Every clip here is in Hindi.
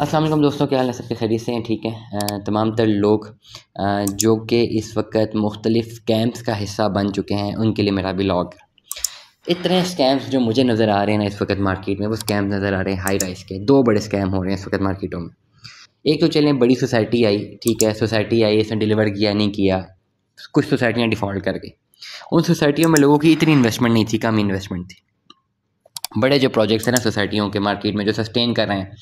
असलम दोस्तों क्या हाल सबके खरीद से हैं ठीक है तमाम तर लोग जो कि इस वक्त मुख्तलिफ़ स्कैम्स का हिस्सा बन चुके हैं उनके लिए मेरा ब्लॉग इतने स्कैम्स जो मुझे नज़र आ रहे हैं ना इस वक्त मार्केट में वो स्कैम्स नज़र आ रहे हैं हाई राइस के दो बड़े स्कैम हो रहे हैं इस वक्त मार्केटों में एक तो चलें बड़ी सोसाइटी आई ठीक है सोसाइटी आई इसने डिलीवर किया नहीं किया कुछ सोसाइटियाँ डिफ़ॉल्ट कर गई उन सोसाइटियों में लोगों की इतनी इन्वेस्टमेंट नहीं थी कम इन्वेस्टमेंट थी बड़े जो प्रोजेक्ट्स हैं ना सोसाइटियों के मार्केट में जो सस्टेन कर रहे हैं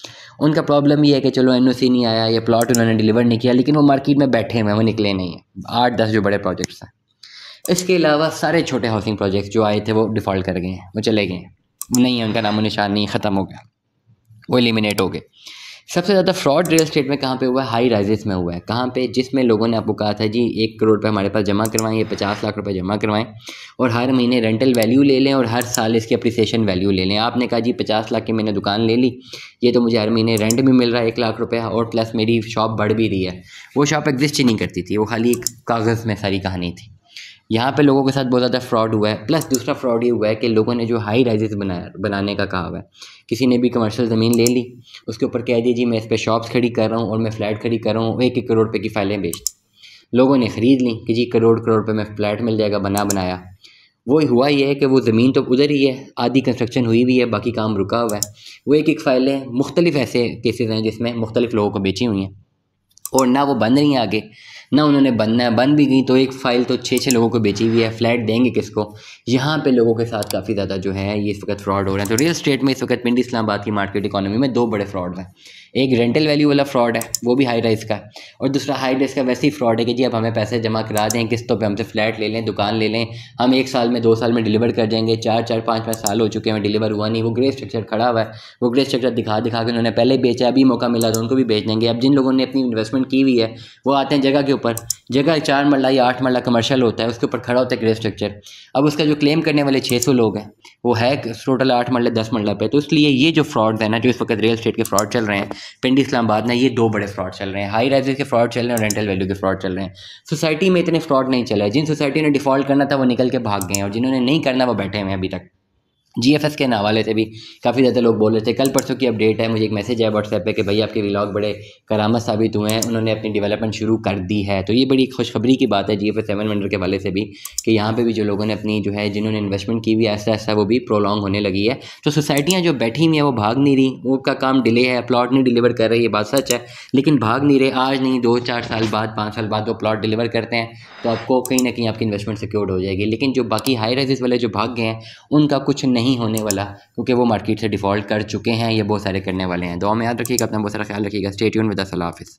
उनका प्रॉब्लम ये है कि चलो एन नहीं आया ये प्लॉट उन्होंने डिलीवर नहीं किया लेकिन वो मार्केट में बैठे हुए हैं वो निकले नहीं हैं आठ दस जो बड़े प्रोजेक्ट्स हैं इसके अलावा सारे छोटे हाउसिंग प्रोजेक्ट्स जो आए थे वो डिफ़ॉल्ट कर गए हैं वो चले गए नहीं है उनका नामो निशान नहीं ख़त्म हो गया वो एलिमिनेट हो गए सबसे ज़्यादा फ्रॉड रियल स्टेट में कहाँ पे हुआ है हाई राइजेस में हुआ है कहाँ पे जिसमें लोगों ने आपको कहा था जी एक करोड़ रुपये हमारे पास जमा करवाएं ये पचास लाख रुपए जमा करवाएं और हर महीने रेंटल वैल्यू ले लें और हर साल इसकी अप्रिसिएशन वैल्यू ले लें आपने कहा जी पचास लाख की मैंने दुकान ले ली ये तो मुझे हर महीने रेंट भी मिल रहा है एक लाख रुपये और प्लस मेरी शॉप बढ़ भी रही है वो शॉप एग्जिस्ट ही नहीं करती थी वो खाली एक कागज़ में सारी कहानी थी यहाँ पे लोगों के साथ बहुत ज़्यादा फ्रॉड हुआ है प्लस दूसरा फ्रॉड ये हुआ है कि लोगों ने जो हाई राइजेस बनाया बनाने का कहा हुआ है किसी ने भी कमर्शियल ज़मीन ले ली उसके ऊपर कह दिया जी मैं इस पर शॉप्स खड़ी कर रहा हूँ और मैं फ्लैट खड़ी कर रहा हूँ एक एक करोड़ रुपये की फाइलें बेच लोगों ने ख़रीद ली कि जी करोड़ करोड़ रुपये में फ्लैट मिल जाएगा बना बनाया वो हुआ ये है कि वो ज़मीन तो उधर ही है आधी कंस्ट्रक्शन हुई हुई है बाकी काम रुका हुआ है वो एक एक फ़ाइलें मुख्तलिफ ऐसे केसेज हैं जिसमें मुख्तलिफ लोगों को बेची हुई हैं और ना वो बन रही हैं आगे ना उन्होंने बनना है बन भी गई तो एक फ़ाइल तो छः छः लोगों को बेची हुई है फ्लैट देंगे किसको यहाँ पे लोगों के साथ काफ़ी ज़्यादा जो है ये इस वक्त फ्रॉड हो रहे हैं तो रियल स्टेट में इस वक्त पिंडी इस्लामाबाद की मार्केट इकोनॉमी में दो बड़े फ्रॉड हैं एक रेंटल वैल्यू वाला फ्रॉड है वो भी हाई राइज का है और दूसरा हाई राइज का वैसे ही फ्रॉड है कि जी अब हमें पैसे जमा करा दें किस्तों पर हमसे फ्लैट ले लें दुकान ले लें हम एक साल में दो साल में डिलीवर कर जाएंगे चार चार पाँच पाँच साल हो चुके हैं डिलीवर हुआ नहीं वो ग्रे स्ट्रक्चर खड़ा हुआ है वो ग्रे स्ट्रक्चर दिखा दिखा के उन्होंने पहले बेचा अभी मौका मिला तो उनको भी बेच देंगे अब जिन लोगों ने अपनी इन्वेस्टमेंट इन्वेस्टमेंट की हुई है वो आते हैं जगह के ऊपर जगह चार मरला या आठ मरला कमर्शियल होता है उसके ऊपर खड़ा होता है ग्रे स्ट्रक्चर अब उसका जो क्लेम करने वाले छः सौ लोग हैं वो है टोटल आठ मरला दस मरला पे तो इसलिए ये जो फ्रॉड है ना जो इस वक्त रियल स्टेट के फ्रॉड चल रहे हैं पिंडी इस्लामाबाद में ये दो बड़े फ्रॉड चल रहे हैं हाई राइजेज के फ्रॉड चल रहे हैं और रेंटल वैल्यू के फ्रॉड चल रहे हैं सोसाइटी में इतने फ्रॉड नहीं चले जिन सोसाइटी ने डिफॉल्ट करना था वो निकल के भाग गए हैं और जिन्होंने नहीं करना वो बैठे हुए हैं अभी तक जी एफ एस के हवाले से भी काफ़ी ज़्यादा लोग बोल रहे थे कल परसों की अपडेट है मुझे एक मैसेज है व्हाट्सएप पे कि भाई आपके व्लॉग बड़े करामत साबित हुए हैं उन्होंने अपनी डेवलपमेंट शुरू कर दी है तो ये बड़ी खुशखबरी की बात है G F S seven wonder के वाले से भी कि यहाँ पे भी जो लोगों ने अपनी जो है जिन्होंने इन्वेस्टमेंट की हुई ऐसा ऐसा वो भी प्रोलॉन्ग होने लगी है तो सोसाइटियाँ जो बैठी हुई हैं वो भाग नहीं रही उनका काम डिले है प्लॉट नहीं डिलीवर कर रही ये बात सच है लेकिन भाग नहीं रहे आज नहीं दो चार साल बाद पाँच साल बाद वो प्लाट डिलीवर करते हैं तो आपको कहीं ना कहीं आपकी इन्वेस्टमेंट सिक्योर हो जाएगी लेकिन जो बाकी हाई राइजेस वाले जो भाग गए हैं उनका कुछ नहीं नहीं होने वाला क्योंकि वो मार्केट से डिफ़ॉल्ट कर चुके हैं या बहुत सारे करने वाले हैं दो में याद रखिएगा अपना बहुत सारा ख्याल रखिएगा स्टेट यून विद सलाफिज़